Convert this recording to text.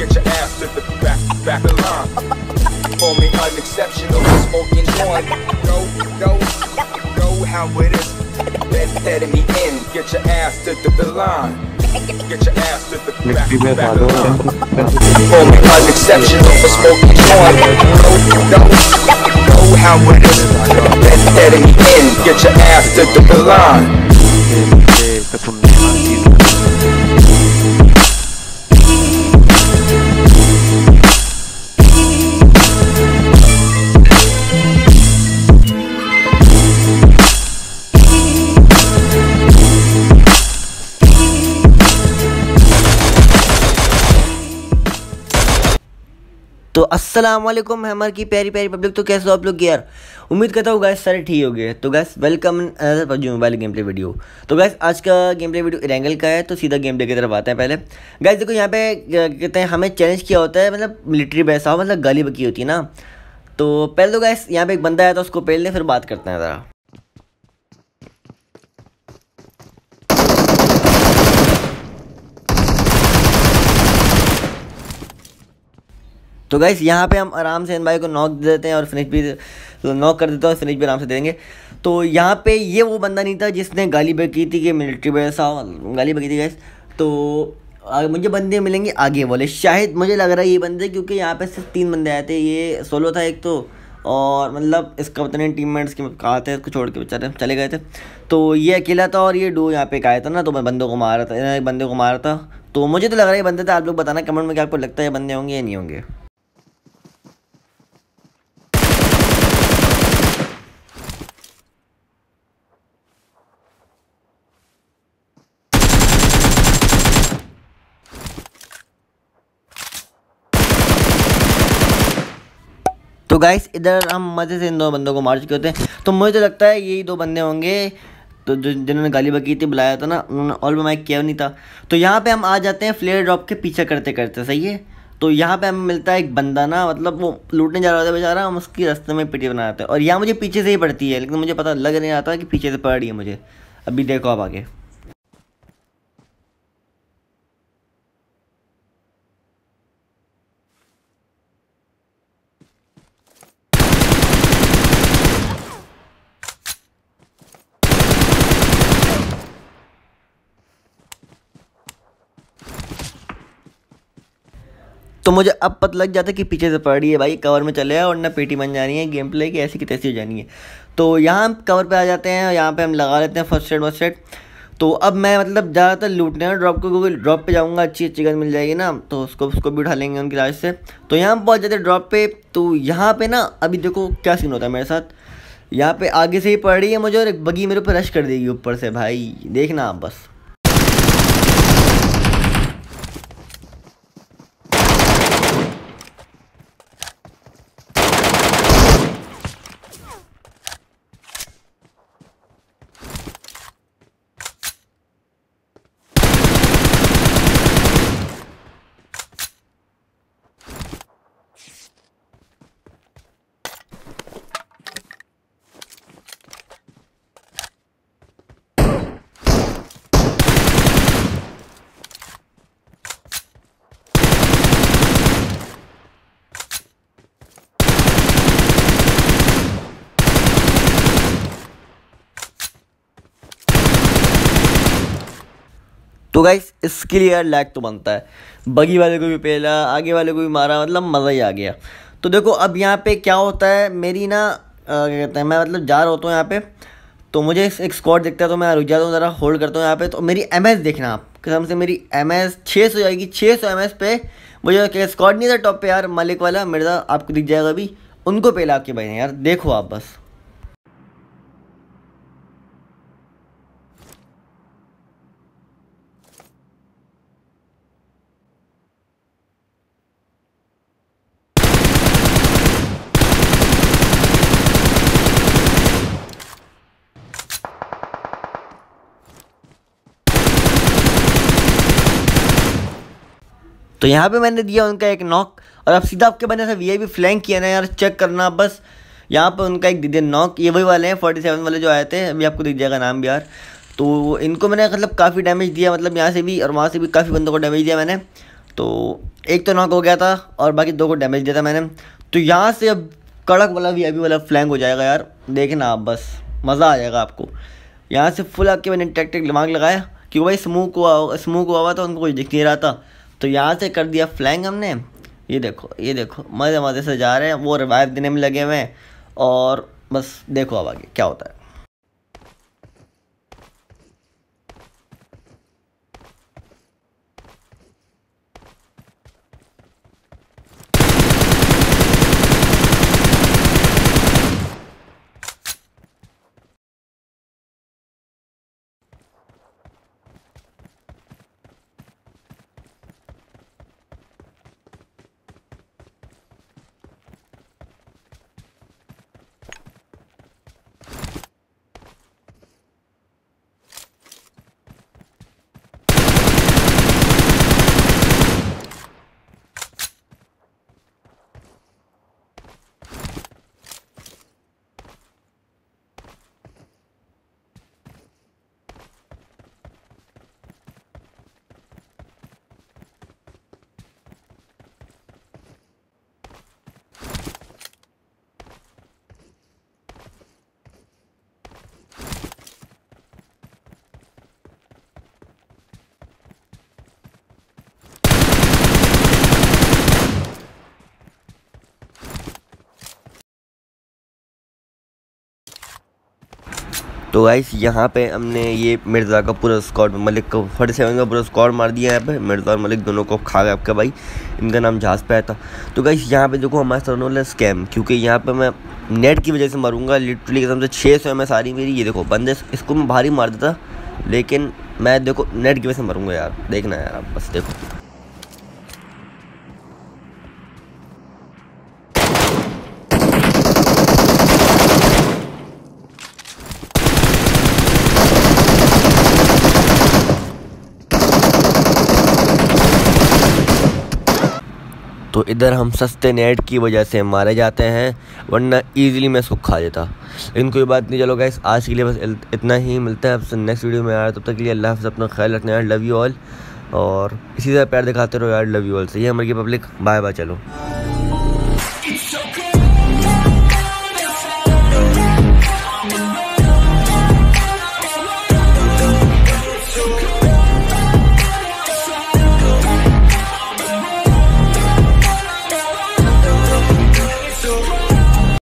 get your ass to the back, back of line. For me, I'm unexceptional, smoking on. Go, go, go, how it is. That, that me in, get your ass to the, the line. Get your ass to the back, back of line. For me, I'm exceptional unexceptional, smoking on. No, no, no, how it is. That, that me in, get your ass to the, the line. तो अस्सलाम वालेकुम हमारे की प्यारी प्यारी public तो कैसे हो आप लोग यार उम्मीद करता हूँ गैस सारे ठीक हो गए तो guys welcome PUBG mobile game play video तो गैस आज का गेम प्ले वीडियो रैंगल का है तो सीधा गेम प्ले की तरफ आते हैं पहले गैस देखो यहाँ पे कहते हैं हमें चैलेंज किया होता है मतलब मिलिट्री बैसा हो मतलब गाली बकी होती है ना तो पहले तो गैस यहाँ पे एक बंदा आया था उसको पहले फिर बात करते हैं ज़रा तो गाइस यहाँ पे हम आराम से इन भाई को नॉक दे देते हैं और फिनिश भी नॉक तो कर देते हैं और फिनिश भी आराम से देंगे तो यहाँ पे ये वो बंदा नहीं था जिसने गाली बकी थी कि मिलिट्री में ऐसा गाली बकी थी गैस तो मुझे बंदे मिलेंगे आगे वाले शायद मुझे लग रहा है ये बंदे क्योंकि यहाँ पे सिर्फ तीन बंदे आए थे ये सोलो था एक तो और मतलब इसका पता नहीं टीम मेट्स के कहा थे इसको छोड़ के बेचारे चले गए थे तो ये अकेला था और ये डो यहाँ पे आया था ना तो मैं बंदों को मारा था बंदे को मारा था तो मुझे तो लग रहा है ये बंदे थे आप लोग बताना कमेंट में क्या आपको लगता है ये बंदे होंगे या नहीं होंगे गाइस इधर हम मज़े से इन दो बंदों को मार चुके होते हैं तो मुझे तो लगता है यही दो बंदे होंगे तो जो जिन्होंने गाली बकी थी बुलाया था ना उन्होंने ऑल माइक किया नहीं था तो यहाँ पे हम आ जाते हैं फ्लेयर ड्रॉप के पीछे करते करते सही है तो यहाँ पे हमें मिलता है एक बंदा ना मतलब वो लूटने जा रहा होता है बेचारा हम उसकी रास्ते में पिटी बना जाते हैं और यहाँ मुझे पीछे से ही पड़ती है लेकिन मुझे पता लग नहीं आता कि पीछे से पड़ रही है मुझे अभी देखो आप आगे तो मुझे अब पता लग जाता है कि पीछे से पड़ रही है भाई कवर में चले और ना पेटी बन जानी है गेम प्ले की ऐसी की तैसी हो जानी है तो यहाँ कवर पर आ जाते हैं और यहाँ पर हम लगा लेते हैं फर्स्ट एड वर्स्ट एड तो अब मैं मतलब ज़्यादातर लूटने और ड्रॉप को क्योंकि ड्रॉप पे जाऊँगा अच्छी अच्छी गन मिल जाएगी ना तो उसको उसको भी उठा लेंगे उनकी लाश से तो यहाँ पहुँच जाते ड्रॉप पे तो यहाँ पे ना अभी देखो क्या सीन होता है मेरे साथ यहाँ पे आगे से ही पड़ रही है मुझे और एक बगी मेरे ऊपर रश कर देगी ऊपर से भाई देखना आप बस तो गाइस इसके लिए यार लैग तो बनता है बगी वाले को भी पहला आगे वाले को भी मारा मतलब मज़ा ही आ गया तो देखो अब यहाँ पे क्या होता है मेरी ना क्या कहते हैं मैं मतलब जा रहा होता हूँ यहाँ पे तो मुझे एक स्कॉट दिखता है तो मैं रुक जाता हूँ ज़रा होल्ड करता हूँ यहाँ पे तो मेरी एम देखना आप कसम से मेरी एम एस छः सौ जाएगी छः सौ एम एस पे मुझे स्कॉट नहीं था टॉप पे यार मालिक वाला मिर्जा आपको दिख जाएगा अभी उनको पहला आपके भाई यार देखो आप बस तो यहाँ पे मैंने दिया उनका एक नॉक और अब सीधा आपके बने वी आई पी फ्लैंक किया ना यार चेक करना बस यहाँ पर उनका एक दे नॉक ये वही वाले हैं फोर्टी सेवन वाले जो आए थे अभी आपको दिख जाएगा नाम भी यार तो इनको मैंने मतलब काफ़ी डैमेज दिया मतलब यहाँ से भी और वहाँ से भी काफ़ी बंदों को डैमेज दिया मैंने तो एक तो नॉक हो गया था और बाकी दो को डैमेज दिया था मैंने तो यहाँ से अब कड़क वाला वी आई वाला फ्लैंक हो जाएगा यार देखना आप बस मज़ा आ जाएगा आपको यहाँ से फुल आके मैंने टैक्टिक दिमाग लगाया क्योंकि भाई स्मूक हुआ स्मूक हुआ हुआ था उनको कुछ दिख नहीं रहा था तो यहाँ से कर दिया फ्लैंग हमने ये देखो ये देखो मज़े मज़े से जा रहे हैं वो रिवाइव देने में लगे हुए हैं और बस देखो अब आगे क्या होता है तो गाइस यहाँ पे हमने ये मिर्ज़ा का पूरा स्कॉट मलिक को फोर्टी सेवन का पूरा स्कॉट मार दिया यहाँ पे मिर्ज़ा और मलिक दोनों को खा गया आपका भाई इनका नाम जहाज पे था तो गाइस यहाँ पे देखो हमारे सर वाला स्कैम क्योंकि यहाँ पे मैं नेट की वजह से मरूंगा लिटरली एकदम से छः सौ एम सारी मेरी ये देखो बंदे इसको मैं भारी मार देता लेकिन मैं देखो नेट की वजह से मरूंगा यार देखना यार आप बस देखो तो इधर हम सस्ते नेट की वजह से मारे जाते हैं वरना ईजिली मैं इसको खा देता लेकिन कोई बात नहीं चलो गाइस आज के लिए बस इतना ही मिलता है आपसे नेक्स्ट वीडियो में यार तब तक के लिए अल्लाह हाफ़ अपना ख्याल रखना यार लव यू ऑल और इसी तरह प्यार दिखाते रहो यार लव यू ऑल सही है हमारी पब्लिक बाय बाय चलो